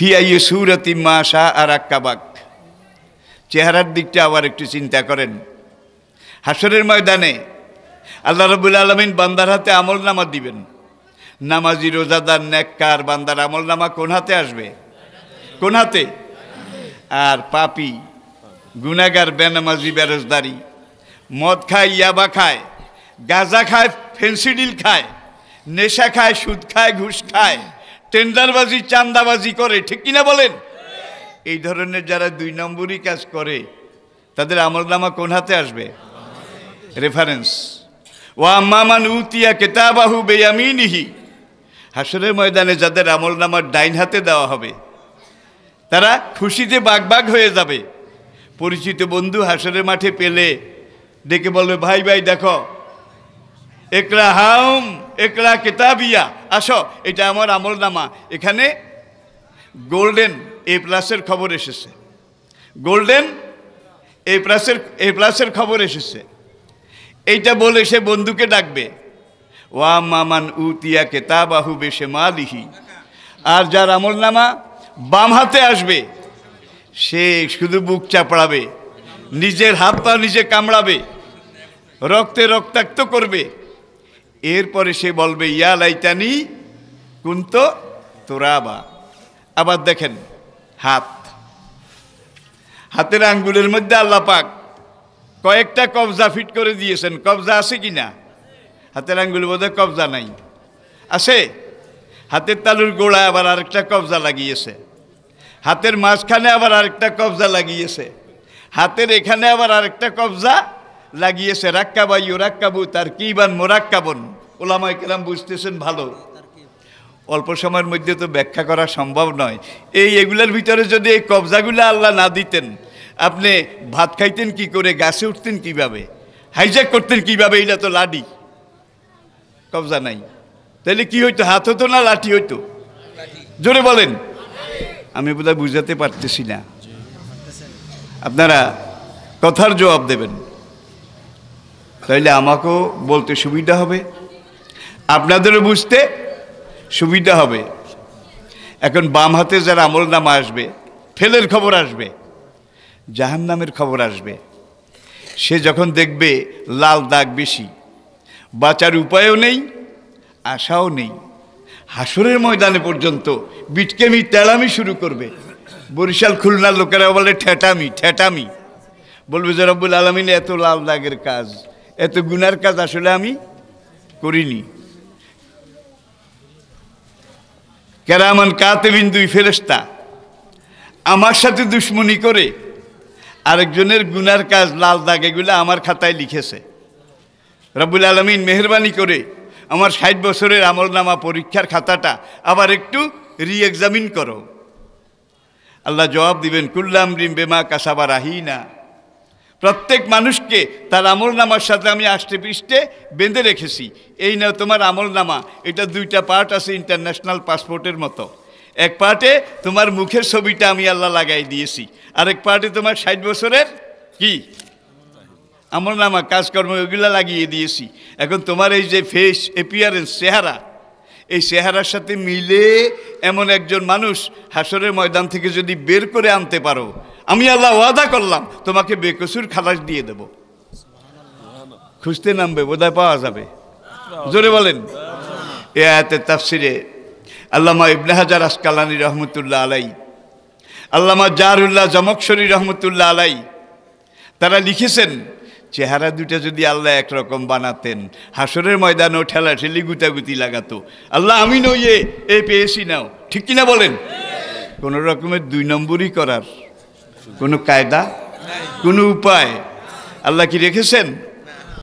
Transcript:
ফিয়াই সুরতি মা শাহ আর আক্কাবাক চেহারার দিকটা আবার একটু চিন্তা করেন হাসরের ময়দানে আল্লাহ রবুল আলমিন বান্দার হাতে আমল নামা দিবেন নামাজি রোজাদার নেককার বান্দার আমল নামা কোন হাতে আসবে কোন হাতে আর পাপি গুনাগার বেনামাজি বেরোজদারি মদ খায় ইয়াবা খায় গাঁজা খায় ফেন্সিডিল খায় নেশা খায় সুদ খায় ঘুষ খায় টেন্ডারবাজি চান্দাবাজি করে ঠিক কিনা বলেন এই ধরনের যারা দুই নম্বরই কাজ করে তাদের আমলনামা কোন হাতে আসবে রেফারেন্স ও আমান উতিয়া কেতাবাহু বেয়ামিনিহি হাসরের ময়দানে যাদের আমলনামার ডাইন হাতে দেওয়া হবে তারা খুশিতে বাগ হয়ে যাবে পরিচিত বন্ধু হাসরের মাঠে পেলে ডেকে বলবে ভাই ভাই দেখো একলা হাম একলা কেতাবিয়া আসো এটা আমার আমল নামা এখানে গোল্ডেন এ প্লাসের খবর এসেছে গোল্ডেন এ প্লাসের এ প্লাসের খবর এসেছে এইটা বলে সে বন্ধুকে ডাকবে ওয়া মামান উতিয়া কেতাবাহু বেশে মালিহি আর যার আমল নামা বাম হাতে আসবে সে শুধু বুক চাপড়াবে নিজের হাত পা নিজে কামড়াবে রক্তে রক্তাক্ত করবে এরপরে সে বলবে ইয়া লাইতানি কুন্ত তোরাবা আবার দেখেন হাত হাতের আঙ্গুলের মধ্যে আল্লাহ পাক কয়েকটা কবজা ফিট করে দিয়েছেন কবজা আছে কি না হাতের আঙ্গুলের মধ্যে কবজা নাই আছে হাতের তালুর গোড়া আবার আরেকটা কবজা লাগিয়েছে হাতের মাঝখানে আবার আরেকটা কবজা লাগিয়েছে হাতের এখানে আবার আরেকটা কবজা লাগিয়েছে রাক্কাবাই ও রাক্কাবু তার কিবান মোরাক্কাবন ওলামাই কেলাম বুঝতেছেন ভালো অল্প সময়ের মধ্যে তো ব্যাখ্যা করা সম্ভব নয় এই এগুলার ভিতরে যদি এই কবজাগুলো আল্লাহ না দিতেন আপনি ভাত খাইতেন কি করে গাছে উঠতেন কিভাবে হাইজ্যাক করতেন কিভাবে এইটা তো লাডি কবজা নাই তাহলে কি হইতো হাত হতো না লাঠি হইতো জোরে বলেন আমি বোধহয় বুঝাতে পারতেছি না আপনারা কথার জবাব দেবেন তাইলে আমাকেও বলতে সুবিধা হবে আপনাদেরও বুঝতে সুবিধা হবে এখন বাম হাতে যারা আমল নামা আসবে ফেলের খবর আসবে জাহান নামের খবর আসবে সে যখন দেখবে লাল দাগ বেশি বাঁচার উপায়ও নেই আশাও নেই হাসরের ময়দানে পর্যন্ত বিটকেমি তেলামি শুরু করবে বরিশাল খুলনার লোকেরা বলে ঠেটামি ঠেটামি বলবে যে রব্বুল আলমিন এত লাল দাগের কাজ এত গুনার কাজ আসলে আমি করিনি কেরামান কাতেবিন দুই ফেরেস্তা আমার সাথে দুশ্মনী করে আরেকজনের গুনার কাজ লাল দাগ এগুলো আমার খাতায় লিখেছে রবুল আলমিন মেহরবানি করে আমার ষাট বছরের আমলনামা পরীক্ষার খাতাটা আবার একটু রি এক্সামিন করো আল্লাহ জবাব দিবেন কুল্লাম রিম বেমা কাসাবা রাহিনা প্রত্যেক মানুষকে তার আমল নামার সাথে আমি আষ্টে পৃষ্ঠে বেঁধে রেখেছি এই নাও তোমার আমল নামা এটা দুইটা পার্ট আছে ইন্টারন্যাশনাল পাসপোর্টের মতো এক পার্টে তোমার মুখের ছবিটা আমি আল্লাহ লাগাই দিয়েছি আরেক পার্টে তোমার ষাট বছরের কি আমল নামা কাজকর্ম ওইগুলো লাগিয়ে দিয়েছি এখন তোমার এই যে ফেস এপিয়ারেন্স চেহারা এই চেহারার সাথে মিলে এমন একজন মানুষ হাসরের ময়দান থেকে যদি বের করে আনতে পারো আমি আল্লাহ ওয়াদা করলাম তোমাকে বেকসুর খালাস দিয়ে দেব খুঁজতে নামবে বোধহয় পাওয়া যাবে জোরে বলেন এ আয়াতে তাফসিরে আল্লামা ইবনে হাজার আসকালানি রহমতুল্লাহ আলাই আল্লামা জারুল্লাহ জমকশরী রহমতুল্লাহ আলাই তারা লিখেছেন চেহারা দুটা যদি আল্লাহ একরকম বানাতেন হাসরের ময়দানেও ঠেলা ঠেলি গুতাগুতি লাগাতো আল্লাহ আমি নইয়ে এ পেয়েছি নাও ঠিক কিনা বলেন কোনো রকমের দুই নম্বরই করার কোনো কায়দা কোনো উপায় আল্লাহ কি রেখেছেন